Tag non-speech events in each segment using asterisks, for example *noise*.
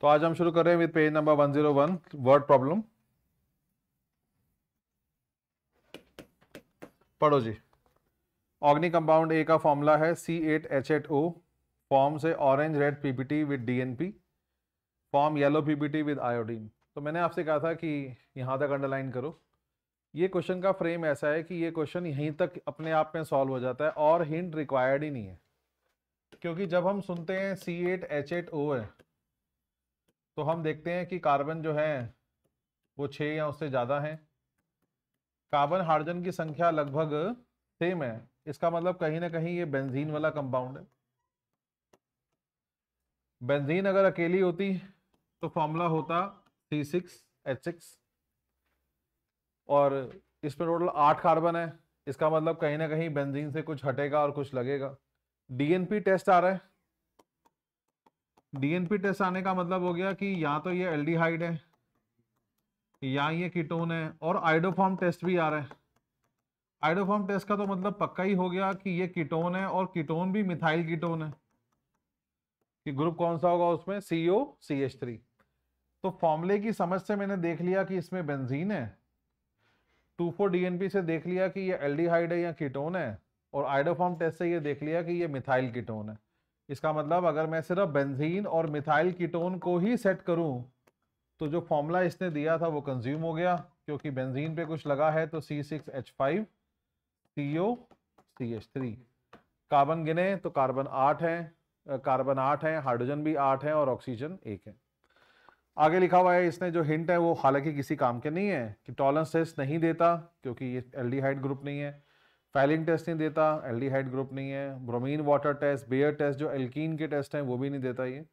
तो आज हम शुरू कर रहे हैं with page number 101 word problem पढ़ो जी ऑग्नि कंपाउंड ए का फॉर्मूला है C eight H eight O form से orange red PPT with DNP form yellow PPT with iodine तो मैंने आपसे कहा था कि यहाँ तक अंडरलाइन करो ये क्वेश्चन का फ्रेम ऐसा है कि ये क्वेश्चन यहीं तक अपने आप में सॉल्व हो जाता है और हिंट रिक्वायर्ड ही नहीं है क्योंकि जब हम सुनते हैं C eight H eight O है तो हम देखते हैं कि कार्बन जो है वो छः या उससे ज़्यादा हैं कार्बन हार्जन की संख्या लगभग सेम है इसका मतलब कहीं ना कहीं ये बेंजीन वाला कंपाउंड है बेंजीन अगर अकेली होती तो फॉर्मूला होता सी सिक्स एच सिक्स और इसमें टोटल आठ कार्बन है इसका मतलब कहीं ना कहीं बेंजीन से कुछ हटेगा और कुछ लगेगा डीएनपी टेस्ट आ रहा है डीएनपी टेस्ट आने का मतलब हो गया कि या तो ये एल्डिहाइड है या ये कीटोन है और आइडोफॉर्म टेस्ट भी आ रहा है आइडोफॉर्म टेस्ट का तो मतलब पक्का ही हो गया कि ये कीटोन है और कीटोन भी मिथाइल कीटोन है कि ग्रुप कौन सा होगा उसमें सीओ सी एच थ्री तो फॉर्मले की समझ से मैंने देख लिया कि इसमें बेंजीन है टू फोर डीएनपी से देख लिया कि ये एल्डिहाइड है या कीटोन है और आइडोफॉर्म टेस्ट से ये देख लिया कि ये मिथाइल कीटोन है इसका मतलब अगर मैं सिर्फ बेंजीन और मिथाइल कीटोन को ही सेट करूं तो जो फॉर्मूला इसने दिया था वो कंज्यूम हो गया क्योंकि बेंजीन पे कुछ लगा है तो C six H five C O C H three carbon गिने तो कार्बन आठ है कार्बन आठ है हाइड्रोजन भी आठ है और ऑक्सीजन एक है आगे लिखा हुआ है इसने जो हिंट है वो हालांकि किसी काम के नहीं है कि टॉलेंस टेस्ट नहीं देता क्योंकि ये एल्डिहाइड ग्रुप नहीं है फैलिंग टेस्ट नहीं देता एल्डिहाइड ग्रुप नहीं है bromine water test Baeyer test जो एल्कीन के टेस्ट हैं वो भी नहीं देता ये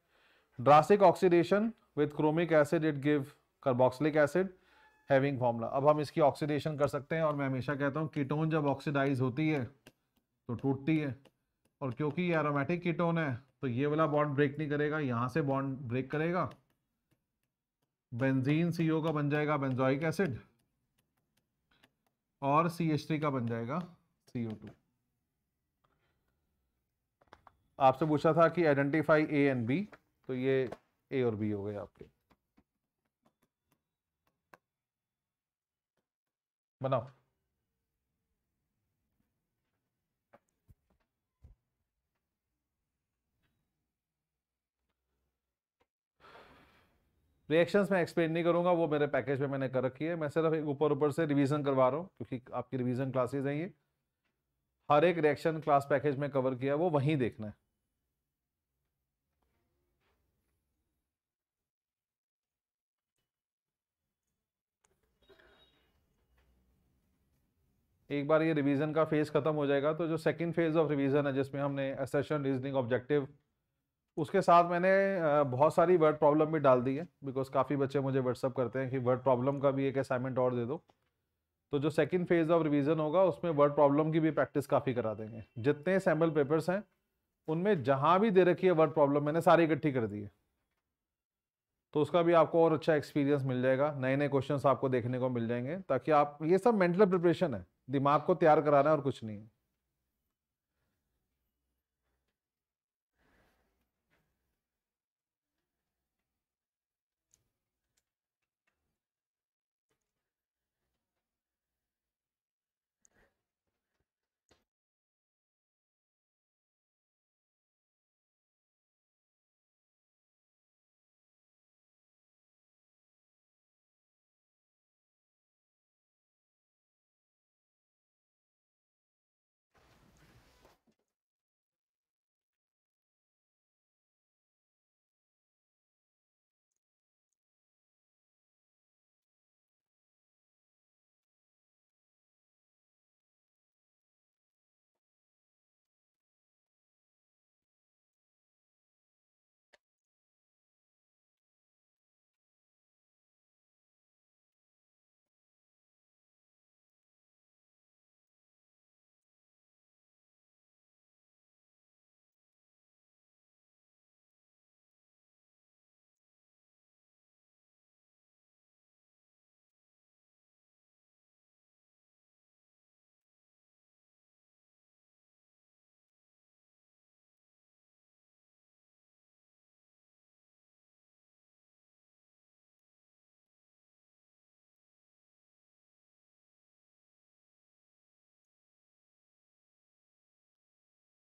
drastic oxidation with chromic acid it give carboxylic acid having formula अब हम इसकी ऑक्सीडेशन कर सकते हैं और मैं हमेशा कहता हूँ कीटोन जब ऑक्सीडाइज होती है तो टूटती है और क्योंकि ये एरोमेटिक कीटोन है तो ये वाला बॉन्ड ब्रेक नहीं करेगा यहाँ से बॉन्ड ब्रेक करेगा बेंजीन सीओ का बन जाएगा बेंजोइक एसिड और सी का बन जाएगा सी टू आपसे पूछा था कि आइडेंटिफाई ए एंड बी तो ये ए और बी हो गए आपके बनाओ रिएक्शंस मैं एक्सप्लेन नहीं करूंगा वो मेरे पैकेज में मैंने कर रखी है मैं सिर्फ एक ऊपर ऊपर से रिवीजन करवा रहा हूँ क्योंकि आपकी रिवीजन क्लासेस हैं ये हर एक रिएक्शन क्लास पैकेज में कवर किया वो वहीं देखना है एक बार ये रिवीजन का फेज खत्म हो जाएगा तो जो सेकंड फेज ऑफ रिवीजन है जिसमें हमने असेशन रीजनिंग ऑब्जेक्टिव उसके साथ मैंने बहुत सारी वर्ड प्रॉब्लम भी डाल दी है बिकॉज काफ़ी बच्चे मुझे व्हाट्सअप करते हैं कि वर्ड प्रॉब्लम का भी एक असाइनमेंट और दे दो तो जो सेकेंड फेज ऑफ रिविजन होगा उसमें वर्ड प्रॉब्लम की भी प्रैक्टिस काफ़ी करा देंगे जितने सैम्पल पेपर्स हैं उनमें जहाँ भी दे रखी है वर्ड प्रॉब्लम मैंने सारी इकट्ठी कर दी है तो उसका भी आपको और अच्छा एक्सपीरियंस मिल जाएगा नए नए क्वेश्चन आपको देखने को मिल जाएंगे ताकि आप ये सब मेंटल प्रिपरेशन है दिमाग को तैयार कराना है और कुछ नहीं है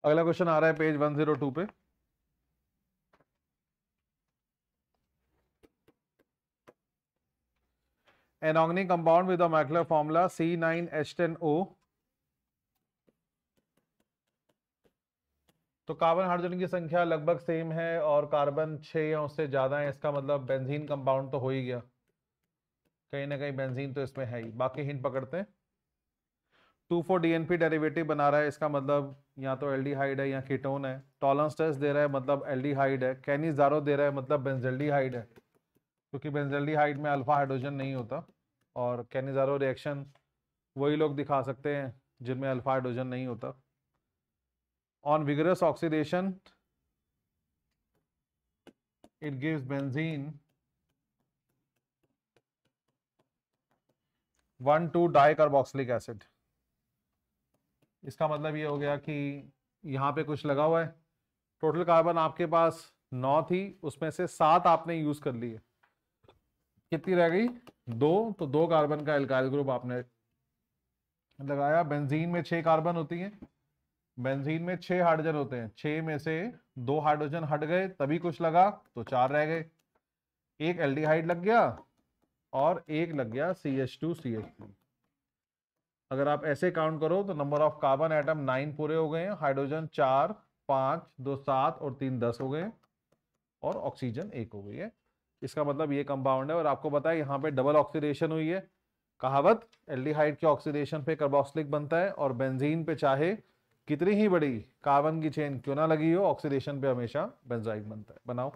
अगला क्वेश्चन आ रहा है पेज 102 पे an organic compound with molecular formula C nine H ten O तो कार्बन हाइड्रोजन की संख्या लगभग सेम है और कार्बन छह या उससे ज़्यादा है इसका मतलब बेंजीन कंपाउंड तो हो ही गया कहीं ना कहीं बेंजीन तो इसमें है ही बाकी हिंट पकड़ते हैं टू फोर डीएनपी डेरिवेटिव बना रहा है इसका मतलब या तो एल्डिहाइड है या कीटोन है टॉलन टेस्ट दे रहा है मतलब एल्डिहाइड है कैनी जारो दे रहा है मतलब बेंजल्डिहाइड है क्योंकि बेंजल्डिहाइड में अल्फा हाइड्रोजन नहीं होता और कैनिजारो रिएक्शन वही लोग दिखा सकते हैं जिनमें अल्फा हाइड्रोजन नहीं होता on vigorous oxidation it gives one two 2 dicarboxylic acid इसका मतलब ये हो गया कि यहाँ पे कुछ लगा हुआ है टोटल कार्बन आपके पास नौ थी उसमें से सात आपने यूज कर ली है कितनी रह गई दो तो दो कार्बन का एल्काइल ग्रुप आपने लगाया बेंजीन में छह कार्बन होती हैं बेंजीन में छह हाइड्रोजन होते हैं छह में से दो हाइड्रोजन हट गए तभी कुछ लगा तो चार रह गए एक एल्डिहाइड लग गया और एक लग गया C H two C H two अगर आप ऐसे काउंट करो तो number of carbon atom nine पूरे हो गए हैं हाइड्रोजन चार पाँच दो सात और तीन दस हो गए और ऑक्सीजन एक हो गई है इसका मतलब ये कंपाउंड है और आपको पता है यहाँ पे डबल ऑक्सीडेशन हुई है कहावत एल्डिहाइड के ऑक्सीडेशन पे कार्बोक्सिलिक बनता है और बेंजीन पे चाहे कितनी ही बड़ी कार्बन की चेन क्यों ना लगी हो ऑक्सीडेशन पे हमेशा बेंजाइड बनता है बनाओ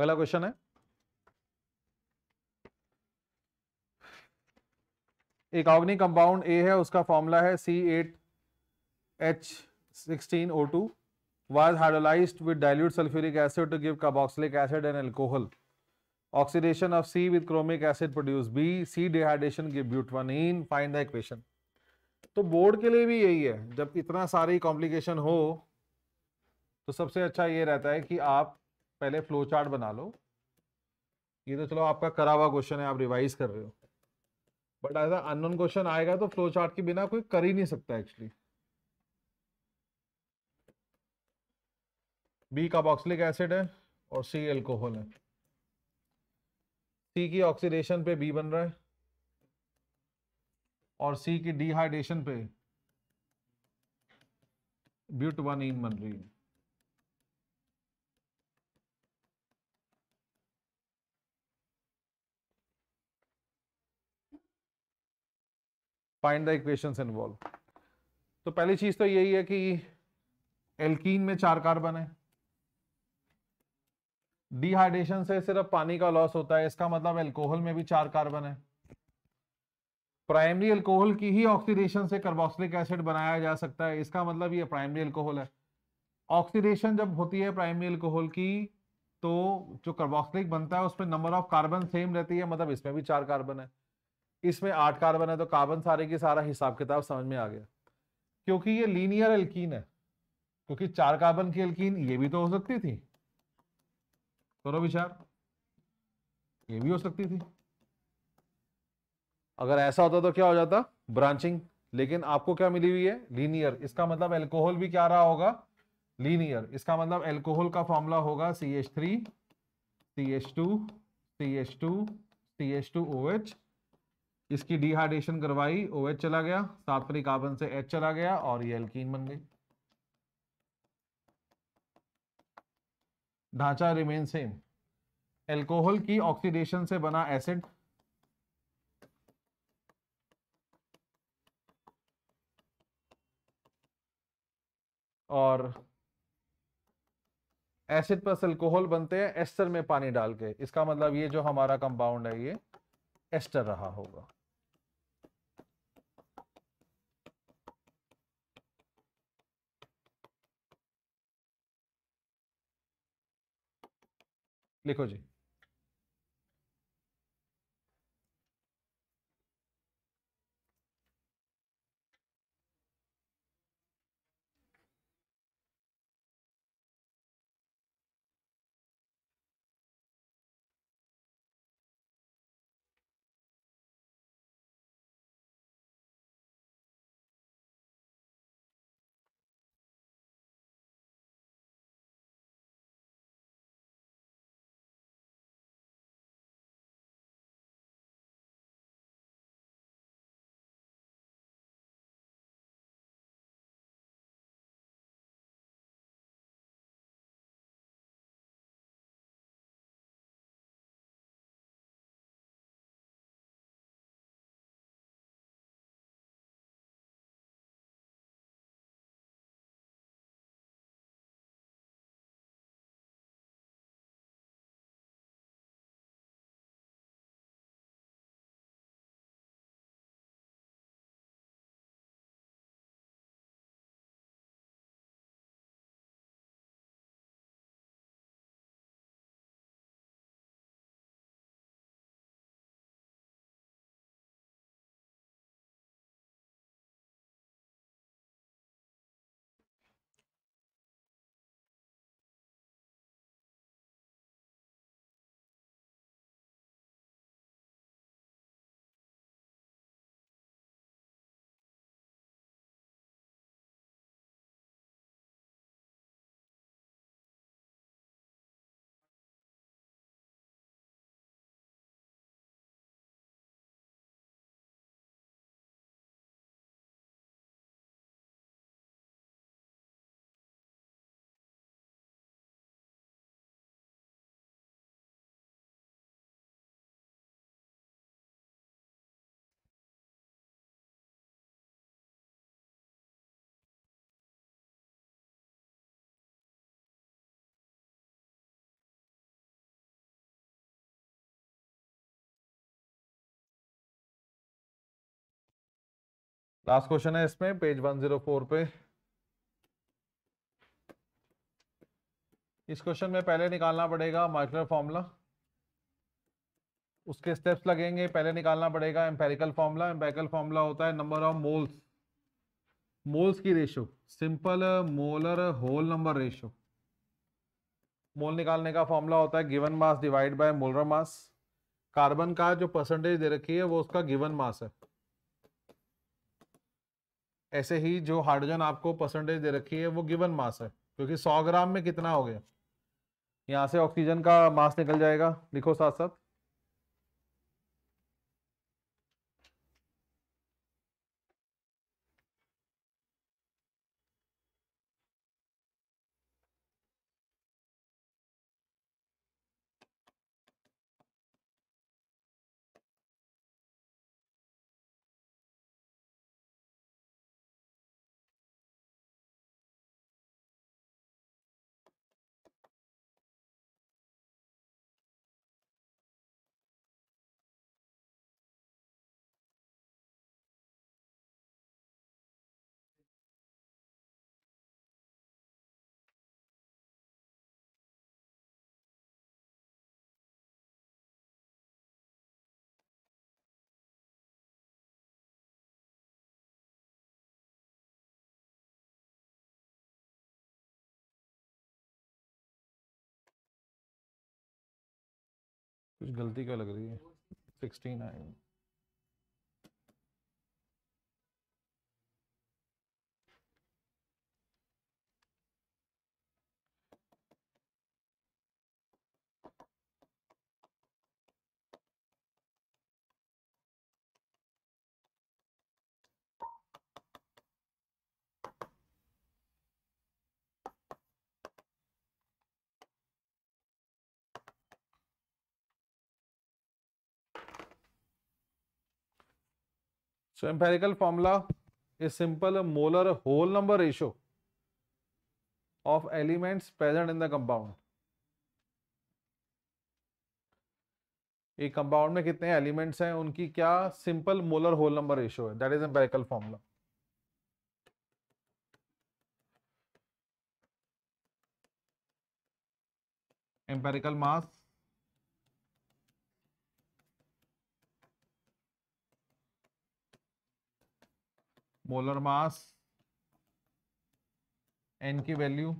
अगला क्वेश्चन है एक ऑग्नि कंपाउंड ए है उसका फॉर्मूला है C eight H sixteen O two was hydrolyse with dilute sulphuric acid to give carboxylic acid and alcohol oxidation of C with chromic acid produce B C dehydration give butene in find the equation तो board के लिए भी यही है जब इतना सारी complication हो तो सबसे अच्छा ये रहता है कि आप पहले फ्लो चार्ट बना लो ये तो चलो आपका करा हुआ क्वेश्चन है आप रिवाइज कर रहे हो बट एज अनोन क्वेश्चन आएगा तो फ्लो चार्ट के बिना कोई कर ही नहीं सकता एक्चुअली बी का बॉक्सलिक एसिड है और सी एल्कोहल है सी की ऑक्सीडेशन पे बी बन रहा है और सी की डिहाइड्रेशन पे ब्यूट वन इन बन रही है फाइंड द इक्वेशंस इन्वॉल्व तो पहली चीज तो यही है कि एल्कीन में चार कार्बन है डिहाइड्रेशन से सिर्फ पानी का लॉस होता है इसका मतलब एल्कोहल में भी चार कार्बन है प्राइमरी एल्कोहल की ही ऑक्सीडेशन से कार्बोक्सिलिक एसिड बनाया जा सकता है इसका मतलब ये प्राइमरी एल्कोहल है ऑक्सीडेशन जब होती है प्राइमरी एल्कोहल की तो जो कार्बोक्सिलिक बनता है उसमें नंबर ऑफ कार्बन सेम रहती है मतलब इसमें भी चार कार्बन है इसमें आठ कार्बन है तो कार्बन सारे की सारा हिसाब किताब समझ में आ गया क्योंकि ये लीनियर एल्कीन है क्योंकि चार कार्बन की एल्कीन ये भी तो हो सकती थी करो विचार ये भी हो सकती थी अगर ऐसा होता तो क्या हो जाता ब्रांचिंग लेकिन आपको क्या मिली हुई है लीनियर इसका मतलब एल्कोहल भी क्या रहा होगा लीनियर इसका मतलब एल्कोहल का फॉर्मूला होगा C H three C H two C H two C H two O H इसकी डिहाइड्रेशन करवाई ओ OH चला गया सातवें कार्बन से एच चला गया और ये एल्कीन बन गई ढांचा रिमेन सेम एल्कोहल की ऑक्सीडेशन से बना एसिड और एसिड प्लस एल्कोहल बनते हैं एस्टर में पानी डाल के इसका मतलब ये जो हमारा कंपाउंड है ये एस्टर रहा होगा लिखो जी लास्ट क्वेश्चन है इसमें पेज 104 पे इस क्वेश्चन में पहले निकालना पड़ेगा माइक्रो फॉर्मूला उसके स्टेप्स लगेंगे पहले निकालना पड़ेगा एम्पेरिकल फॉर्मूला एम्पेरिकल फॉर्मूला होता है नंबर ऑफ मोल्स मोल्स की ratio simple molar whole number ratio mole निकालने का फॉर्मूला होता है given mass divide by molar mass carbon का जो परसेंटेज दे रखी है वो उसका गिवन मास है ऐसे ही जो हाइड्रोजन आपको परसेंटेज दे रखी है वो गिवन मास है क्योंकि 100 ग्राम में कितना हो गया यहाँ से ऑक्सीजन का मास निकल जाएगा लिखो साथ साथ कुछ गलती का लग रही है sixteen I so empirical formula a simple molar whole number ratio of elements present in the compound एक कंपाउंड में कितने एलिमेंट्स हैं उनकी क्या simple molar whole number ratio है that is empirical formula empirical mass molar mass n की value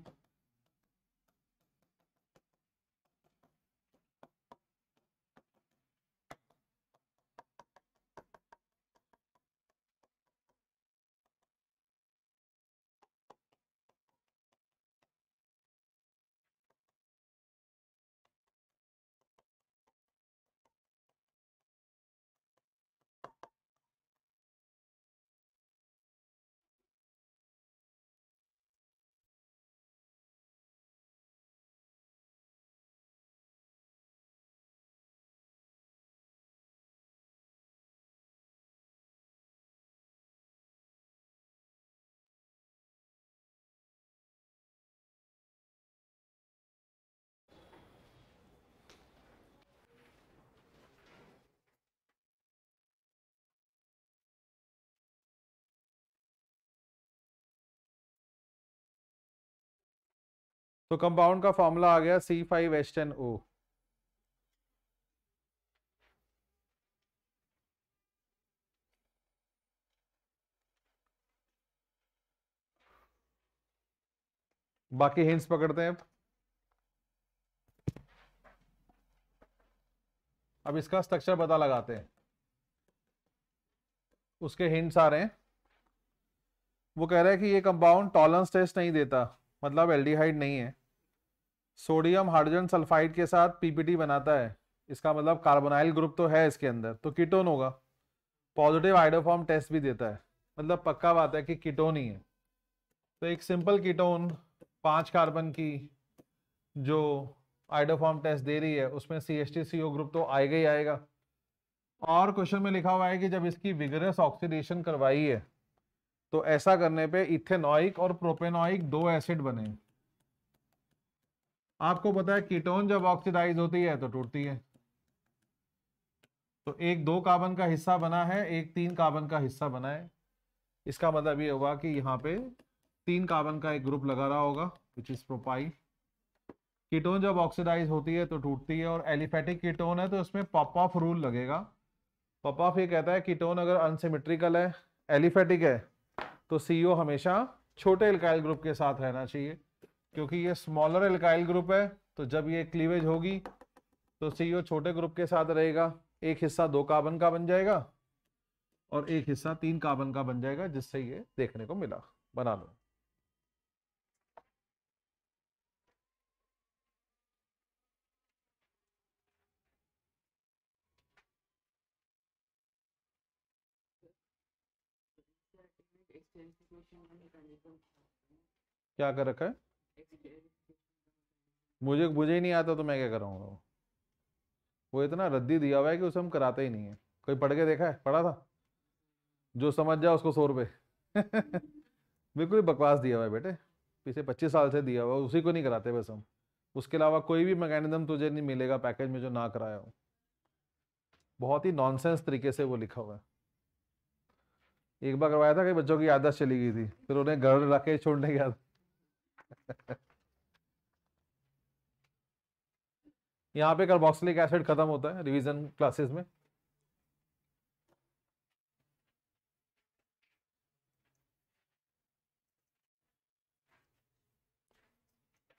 तो compound का फॉर्मूला आ गया C five H ten O बाकी हिंस पकड़ते हैं अब इसका स्ट्रक्चर पता लगाते हैं उसके हिंट्स आ रहे हैं वो कह रहा है कि ये कंपाउंड टॉलरेंस टेस्ट नहीं देता मतलब एल्डिहाइड नहीं है सोडियम हाइड्रोजन सल्फाइड के साथ पीपीटी बनाता है इसका मतलब कार्बोनाइल ग्रुप तो है इसके अंदर तो कीटोन होगा पॉजिटिव हाइड्रोफॉर्म टेस्ट भी देता है मतलब पक्का बात है कि कीटोन ही है तो एक सिंपल कीटोन पांच कार्बन की जो आइडोफॉर्म टेस्ट दे रही है उसमें C S T C O group तो आएगा ही आएगा और क्वेश्चन में लिखा हुआ है कि जब इसकी विगरस ऑक्सीडेशन करवाई है तो ऐसा करने पे इथेनॉइक और प्रोपेनॉइक दो एसिड बने आपको पता है कीटोन जब ऑक्सीडाइज होती है तो टूटती है तो एक दो कार्बन का हिस्सा बना है एक तीन कार्बन का हिस्सा बना है इसका मतलब ये हुआ कि यहाँ पे तीन कार्बन का एक ग्रुप लगा रहा होगा विच इज प्रोपाइल कीटोन जब ऑक्सीडाइज होती है तो टूटती है और एलिफेटिक कीटोन है तो उसमें पॉप ऑफ रूल लगेगा ऑफ ये कहता है कीटोन अगर अनसिमेट्रिकल है एलिफेटिक है तो सीओ हमेशा छोटे एल्काइल ग्रुप के साथ रहना चाहिए क्योंकि ये स्मॉलर एल्काइल ग्रुप है तो जब ये क्लीवेज होगी तो सीओ छोटे ग्रुप के साथ रहेगा एक हिस्सा दो कार्बन का बन जाएगा और एक हिस्सा तीन कार्बन का बन जाएगा जिससे ये देखने को मिला बना लो क्या कर रखा है मुझे मुझे ही नहीं आता तो मैं क्या कराऊंगा वो इतना रद्दी दिया हुआ है कि उसे हम कराते ही नहीं है कोई पढ़ के देखा है पढ़ा था जो समझ जाए उसको सौ रुपये *laughs* बिल्कुल ही बकवास दिया हुआ है बेटे पिछले पच्चीस साल से दिया हुआ है उसी को नहीं कराते बस हम उसके अलावा कोई भी मैकेनिज्म तुझे नहीं मिलेगा पैकेज में जो ना कराया हो बहुत ही नॉनसेंस तरीके से वो लिखा हुआ है एक बार करवाया था कि बच्चों की आदत चली गई थी फिर उन्हें घर रख के छोड़ने के बाद *laughs* यहाँ पे कार्बोक्सिलिक एसिड खत्म होता है रिवीजन क्लासेस में